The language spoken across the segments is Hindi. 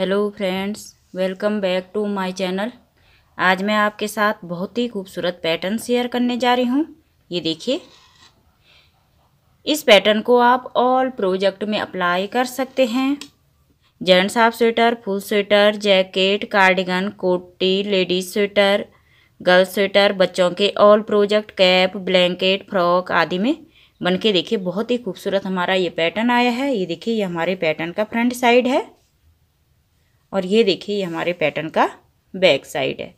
hello friends welcome back to my channel आज मैं आपके साथ बहुत ही खूबसूरत पैटर्न शेयर करने जा रही हूँ ये देखिए इस पैटर्न को आप ऑल प्रोजेक्ट में अप्लाई कर सकते हैं gents half sweater full sweater jacket cardigan कोटी लेडीज स्वेटर गर्ल्स स्वेटर बच्चों के all project cap blanket frock आदि में बन के देखिए बहुत ही खूबसूरत हमारा ये पैटर्न आया है ये देखिए ये हमारे पैटर्न का फ्रंट साइड है और ये देखिए ये हमारे पैटर्न का बैक साइड है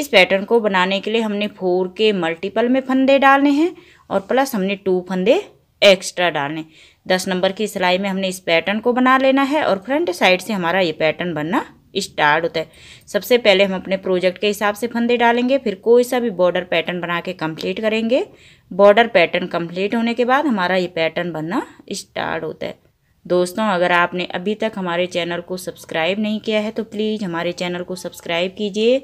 इस पैटर्न को बनाने के लिए हमने फोर के मल्टीपल में फंदे डालने हैं और प्लस हमने टू फंदे एक्स्ट्रा डालने दस नंबर की सिलाई में हमने इस पैटर्न को बना लेना है और फ्रंट साइड से हमारा ये पैटर्न बनना स्टार्ट होता है सबसे पहले हम अपने प्रोजेक्ट के हिसाब से फंदे डालेंगे फिर कोई सा भी बॉर्डर पैटर्न बना के कम्प्लीट करेंगे बॉर्डर पैटर्न कम्प्लीट होने के बाद हमारा ये पैटर्न बनना स्टार्ट होता है दोस्तों अगर आपने अभी तक हमारे चैनल को सब्सक्राइब नहीं किया है तो प्लीज़ हमारे चैनल को सब्सक्राइब कीजिए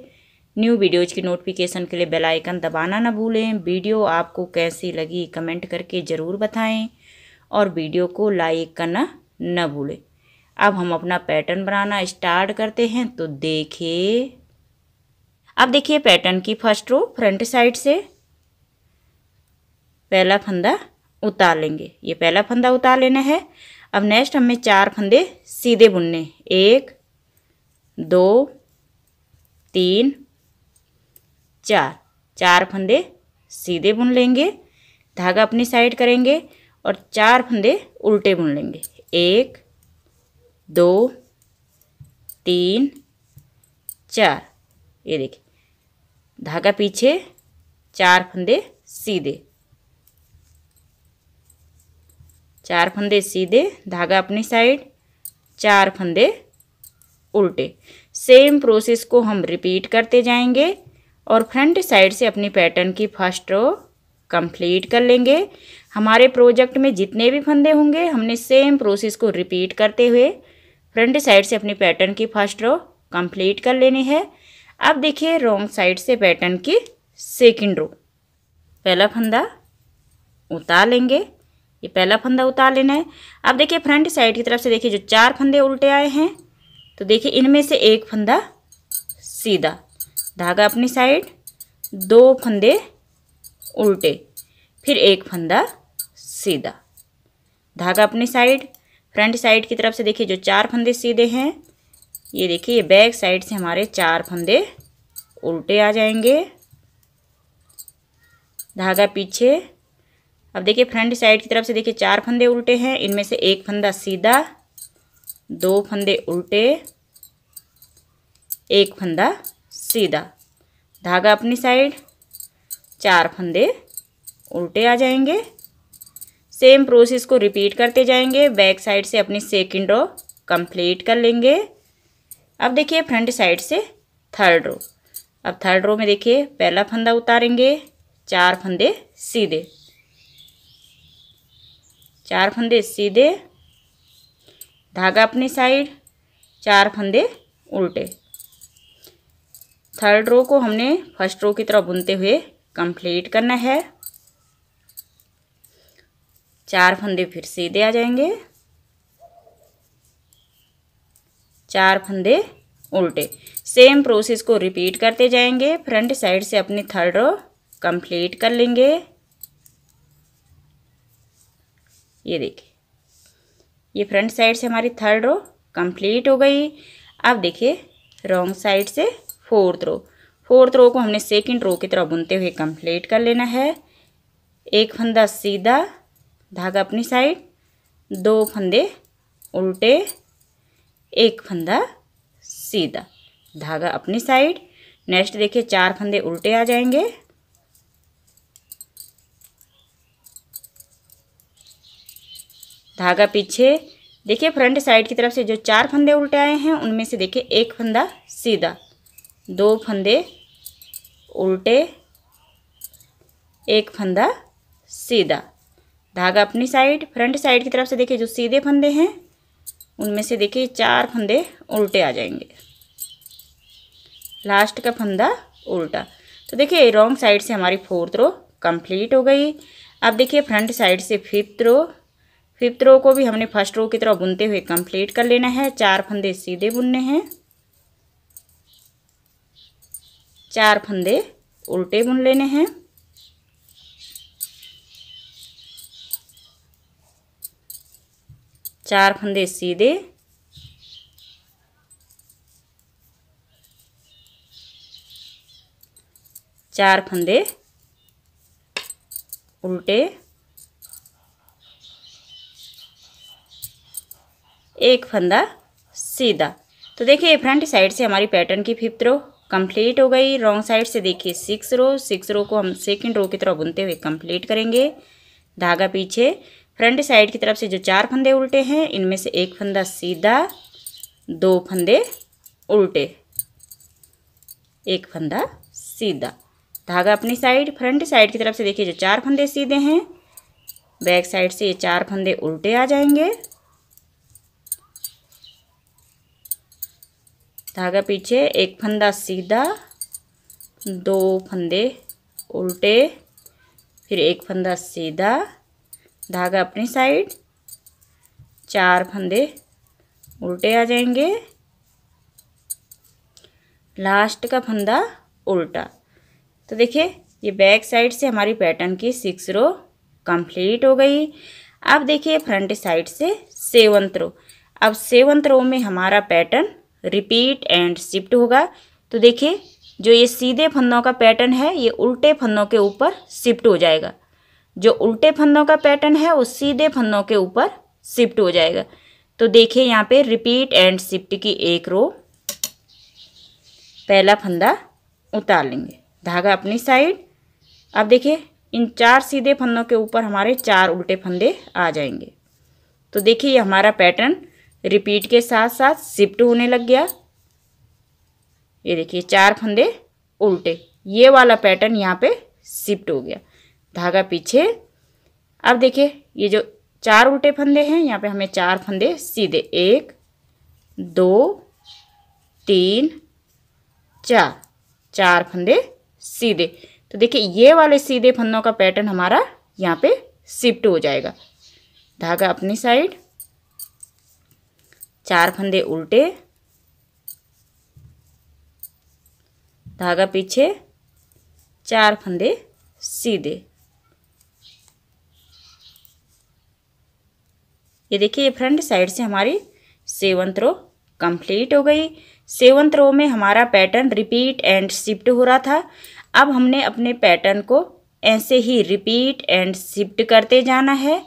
न्यू वीडियोज़ की नोटिफिकेशन के लिए बेल आइकन दबाना ना भूलें वीडियो आपको कैसी लगी कमेंट करके ज़रूर बताएं और वीडियो को लाइक करना न भूलें अब हम अपना पैटर्न बनाना स्टार्ट करते हैं तो देखिए अब देखिए पैटर्न की फर्स्ट रो फ्रंट साइड से पहला फंदा उतार लेंगे ये पहला फंदा उतार लेना है अब नेक्स्ट हमें चार फंदे सीधे बुनने एक दो तीन चार चार फंदे सीधे बुन लेंगे धागा अपनी साइड करेंगे और चार फंदे उल्टे बुन लेंगे एक दो तीन चार ये देखिए धागा पीछे चार फंदे सीधे चार फंदे सीधे धागा अपनी साइड चार फंदे उल्टे सेम प्रोसेस को हम रिपीट करते जाएंगे और फ्रंट साइड से अपनी पैटर्न की फर्स्ट रो कंप्लीट कर लेंगे हमारे प्रोजेक्ट में जितने भी फंदे होंगे हमने सेम प्रोसेस को रिपीट करते हुए फ्रंट साइड से अपनी पैटर्न की फर्स्ट रो कंप्लीट कर लेनी है अब देखिए रॉन्ग साइड से पैटर्न की सेकंड रो पहला फंदा उतार लेंगे ये पहला फंदा उतार लेना है अब देखिए फ्रंट साइड की तरफ से देखिए जो चार फंदे उल्टे आए हैं तो देखिए इनमें से एक फंदा सीधा धागा अपनी साइड दो फंदे उल्टे फिर एक फंदा सीधा धागा अपनी साइड फ्रंट साइड की तरफ से देखिए जो चार फंदे सीधे हैं ये देखिए ये बैक साइड से हमारे चार फंदे उल्टे आ जाएंगे धागा पीछे अब देखिए फ्रंट साइड की तरफ से देखिए चार फंदे उल्टे हैं इनमें से एक फंदा सीधा दो फंदे उल्टे एक फंदा सीधा धागा अपनी साइड चार फंदे उल्टे आ जाएंगे सेम प्रोसेस को रिपीट करते जाएंगे बैक साइड से अपनी सेकेंड रो कंप्लीट कर लेंगे अब देखिए फ्रंट साइड से थर्ड रो अब थर्ड रो में देखिए पहला फंदा उतारेंगे चार फंदे सीधे चार फंदे सीधे धागा अपनी साइड चार फंदे उल्टे थर्ड रो को हमने फर्स्ट रो की तरह बुनते हुए कंप्लीट करना है चार फंदे फिर सीधे आ जाएंगे चार फंदे उल्टे सेम प्रोसेस को रिपीट करते जाएंगे फ्रंट साइड से अपनी थर्ड रो कंप्लीट कर लेंगे ये देखिए ये फ्रंट साइड से हमारी थर्ड रो कंप्लीट हो गई अब देखिए रॉन्ग साइड से फोर्थ रो फोर्थ रो को हमने सेकंड रो की तरह बुनते हुए कंप्लीट कर लेना है एक फंदा सीधा धागा अपनी साइड दो फंदे उल्टे एक फंदा सीधा धागा अपनी साइड नेक्स्ट देखिए चार फंदे उल्टे आ जाएंगे धागा पीछे देखिए फ्रंट साइड की तरफ से जो चार फंदे उल्टे आए हैं उनमें से देखिए एक फंदा सीधा दो फंदे उल्टे एक फंदा सीधा धागा अपनी साइड फ्रंट साइड की तरफ से देखिए जो सीधे फंदे हैं उनमें से देखिए चार फंदे उल्टे आ जाएंगे लास्ट का फंदा उल्टा तो देखिए रॉन्ग साइड से हमारी फोर्थ रो कंप्लीट हो गई अब देखिए फ्रंट साइड से फिफ्थ रो फिफ्थ रो को भी हमने फर्स्ट रो की तरह बुनते हुए कंप्लीट कर लेना है चार फंदे सीधे बुनने हैं चार फंदे उल्टे बुन लेने हैं चार फंदे सीधे चार फंदे उल्टे एक फंदा सीधा तो देखिए फ्रंट साइड से हमारी पैटर्न की फिफ्थ रो कंप्लीट हो गई रॉन्ग साइड से देखिए सिक्स रो सिक्स रो को हम सेकंड रो की तरफ बुनते हुए कंप्लीट करेंगे धागा पीछे फ्रंट साइड की तरफ से जो चार फंदे उल्टे हैं इनमें से एक फंदा सीधा दो फंदे उल्टे एक फंदा सीधा धागा अपनी साइड फ्रंट साइड की तरफ से देखिए जो चार फंदे सीधे हैं बैक साइड से ये चार फंदे उल्टे आ जाएंगे धागा पीछे एक फंदा सीधा दो फंदे उल्टे फिर एक फंदा सीधा धागा अपनी साइड चार फंदे उल्टे आ जाएंगे लास्ट का फंदा उल्टा तो देखिए ये बैक साइड से हमारी पैटर्न की सिक्स रो कंप्लीट हो गई अब देखिए फ्रंट साइड से सेवंथ रो अब सेवंथ रो में हमारा पैटर्न रिपीट एंड शिफ्ट होगा तो देखिए जो ये सीधे फंदों का पैटर्न है ये उल्टे फंदों के ऊपर शिफ्ट हो जाएगा जो उल्टे फंदों का पैटर्न है वो सीधे फंदों के ऊपर शिफ्ट हो जाएगा तो देखिए यहाँ पे रिपीट एंड शिफ्ट की एक रो पहला फंदा उतार लेंगे धागा अपनी साइड अब देखिए इन चार सीधे फंदों के ऊपर हमारे चार उल्टे फंदे आ जाएंगे तो देखिए ये हमारा पैटर्न रिपीट के साथ साथ शिफ्ट होने लग गया ये देखिए चार फंदे उल्टे ये वाला पैटर्न यहाँ पे शिफ्ट हो गया धागा पीछे अब देखिए ये जो चार उल्टे फंदे हैं यहाँ पे हमें चार फंदे सीधे एक दो तीन चार चार फंदे सीधे तो देखिए ये वाले सीधे फंदों का पैटर्न हमारा यहाँ पे शिफ्ट हो जाएगा धागा अपनी साइड चार फंदे उल्टे धागा पीछे चार फंदे सीधे ये देखिए फ्रंट साइड से हमारी सेवंथ रो कंप्लीट हो गई सेवंथ रो में हमारा पैटर्न रिपीट एंड शिफ्ट हो रहा था अब हमने अपने पैटर्न को ऐसे ही रिपीट एंड शिफ्ट करते जाना है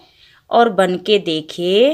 और बन के देखिए